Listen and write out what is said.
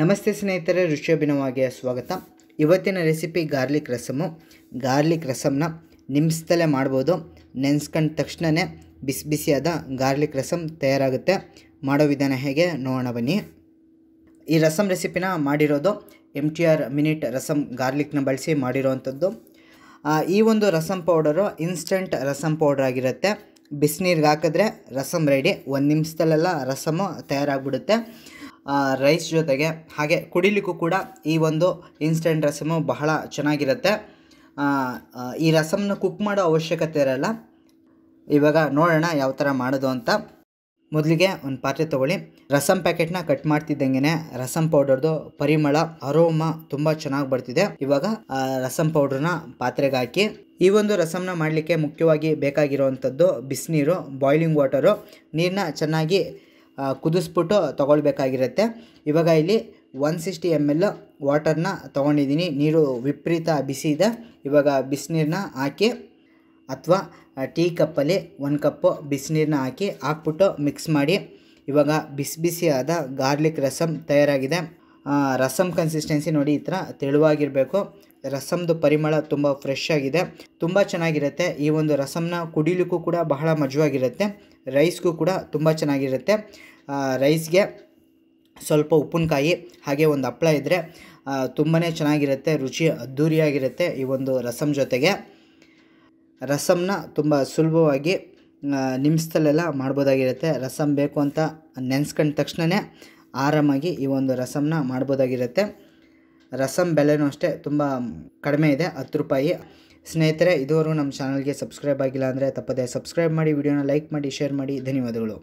ನಮಸ್ತೆ ಸ್ನೇಹಿತರೆ ಋಷಭಿನವಾಗೆ ಸ್ವಾಗತ ಇವತ್ತಿನ ರೆಸಿಪಿ ಗಾರ್ಲಿಕ್ ರಸಮು ಗಾರ್ಲಿಕ್ ರಸಮ್ನ ನಿಮಿಷದಲ್ಲೇ ಮಾಡ್ಬೋದು ನೆನೆಸ್ಕೊಂಡ ತಕ್ಷಣವೇ ಬಿಸಿ ಬಿಸಿಯಾದ ಗಾರ್ಲಿಕ್ ರಸಮ್ ತಯಾರಾಗುತ್ತೆ ಮಾಡೋ ವಿಧಾನ ಹೇಗೆ ನೋಡೋಣ ಬನ್ನಿ ಈ ರಸಮ್ ರೆಸಿಪಿನ ಮಾಡಿರೋದು M T R minute rasam ಗಾರ್ಲಿಕ್ನ ಬಳಸಿ ಮಾಡಿರೋವಂಥದ್ದು ಈ ಒಂದು rasam powder instant rasam powder ಆಗಿರುತ್ತೆ ಬಿಸಿನೀರಿಗೆ ಹಾಕಿದ್ರೆ ರಸಮ್ ರೆಡಿ ಒಂದು ನಿಮಿಷದಲ್ಲೆಲ್ಲ ರಸಮು ತಯಾರಾಗ್ಬಿಡುತ್ತೆ ರೈಸ್ ಜೊತೆಗೆ ಹಾಗೆ ಕುಡಿಲಿಕ್ಕೂ ಕೂಡ ಈ ಒಂದು ಇನ್ಸ್ಟೆಂಟ್ ರಸಮು ಬಹಳ ಚೆನ್ನಾಗಿರುತ್ತೆ ಈ ರಸಮನ್ನ ಕುಕ್ ಮಾಡೋ ಅವಶ್ಯಕತೆ ಇರಲ್ಲ ಇವಾಗ ನೋಡೋಣ ಯಾವ ಥರ ಮಾಡೋದು ಅಂತ ಮೊದಲಿಗೆ ಒಂದು ಪಾತ್ರೆ ತೊಗೊಳ್ಳಿ ರಸಮ್ ಪ್ಯಾಕೆಟ್ನ ಕಟ್ ಮಾಡ್ತಿದ್ದಂಗೆ ರಸಮ್ ಪೌಡರ್ದು ಪರಿಮಳ ಅರೋಮ ತುಂಬ ಚೆನ್ನಾಗಿ ಬರ್ತಿದೆ ಇವಾಗ ರಸಮ್ ಪೌಡ್ರನ್ನ ಪಾತ್ರೆಗೆ ಹಾಕಿ ಈ ಒಂದು ರಸಮ್ನ ಮಾಡಲಿಕ್ಕೆ ಮುಖ್ಯವಾಗಿ ಬೇಕಾಗಿರುವಂಥದ್ದು ಬಿಸಿನೀರು ಬಾಯ್ಲಿಂಗ್ ವಾಟರು ನೀರನ್ನ ಚೆನ್ನಾಗಿ ಕುದಿಸ್ಬಿಟ್ಟು ತೊಗೊಳ್ಬೇಕಾಗಿರುತ್ತೆ ಇವಾಗ ಇಲ್ಲಿ ಒನ್ ಸಿಕ್ಸ್ಟಿ ಎಮ್ ಎಲ್ ವಾಟರ್ನ ತೊಗೊಂಡಿದ್ದೀನಿ ನೀರು ವಿಪರೀತ ಬಿಸಿ ಇದೆ ಇವಾಗ ಬಿಸಿನೀರನ್ನ ಹಾಕಿ ಅಥವಾ ಟೀ ಕಪ್ಪಲ್ಲಿ ಒನ್ ಕಪ್ಪು ಬಿಸಿನೀರನ್ನ ಹಾಕಿ ಹಾಕ್ಬಿಟ್ಟು ಮಿಕ್ಸ್ ಮಾಡಿ ಇವಾಗ ಬಿಸಿ ಬಿಸಿಯಾದ ಗಾರ್ಲಿಕ್ ರಸಮ್ ತಯಾರಾಗಿದೆ ರಸಮ್ ಕನ್ಸಿಸ್ಟೆನ್ಸಿ ನೋಡಿ ಈ ಥರ ತೆಳುವಾಗಿರಬೇಕು ರಸಮ್ದು ಪರಿಮಳ ತುಂಬ ಫ್ರೆಶ್ ಆಗಿದೆ ತುಂಬ ಚೆನ್ನಾಗಿರುತ್ತೆ ಈ ಒಂದು ರಸಮ್ನ ಕುಡಿಲಿಕ್ಕೂ ಕೂಡ ಬಹಳ ಮಜವಾಗಿರುತ್ತೆ ರೈಸ್ಗೂ ಕೂಡ ತುಂಬ ಚೆನ್ನಾಗಿರುತ್ತೆ ರೈಸ್ಗೆ ಸ್ವಲ್ಪ ಉಪ್ಪಿನಕಾಯಿ ಹಾಗೆ ಒಂದು ಹಪ್ಪಳ ಇದ್ದರೆ ತುಂಬಾ ಚೆನ್ನಾಗಿರುತ್ತೆ ರುಚಿ ಅದ್ಧೂರಿಯಾಗಿರುತ್ತೆ ಈ ಒಂದು ರಸಮ್ ಜೊತೆಗೆ ರಸಮ್ನ ತುಂಬ ಸುಲಭವಾಗಿ ನಿಮಿಷದಲ್ಲೆಲ್ಲ ಮಾಡ್ಬೋದಾಗಿರುತ್ತೆ ರಸಮ್ ಬೇಕು ಅಂತ ನೆನೆಸ್ಕೊಂಡ ತಕ್ಷಣವೇ ಆರಾಮಾಗಿ ಈ ಒಂದು ರಸಮ್ನ ಮಾಡ್ಬೋದಾಗಿರುತ್ತೆ ರಸಂ ಬೆಲೆನೂ ಅಷ್ಟೇ ತುಂಬ ಕಡಿಮೆ ಇದೆ ಹತ್ತು ರೂಪಾಯಿ ಸ್ನೇಹಿತರೆ ಇದುವರೆಗೂ ನಮ್ಮ ಚಾನಲ್ಗೆ ಸಬ್ಸ್ಕ್ರೈಬ್ ಆಗಿಲ್ಲ ಅಂದರೆ ತಪ್ಪದೆ ಸಬ್ಸ್ಕ್ರೈಬ್ ಮಾಡಿ ವಿಡಿಯೋನ ಲೈಕ್ ಮಾಡಿ ಶೇರ್ ಮಾಡಿ ಧನ್ಯವಾದಗಳು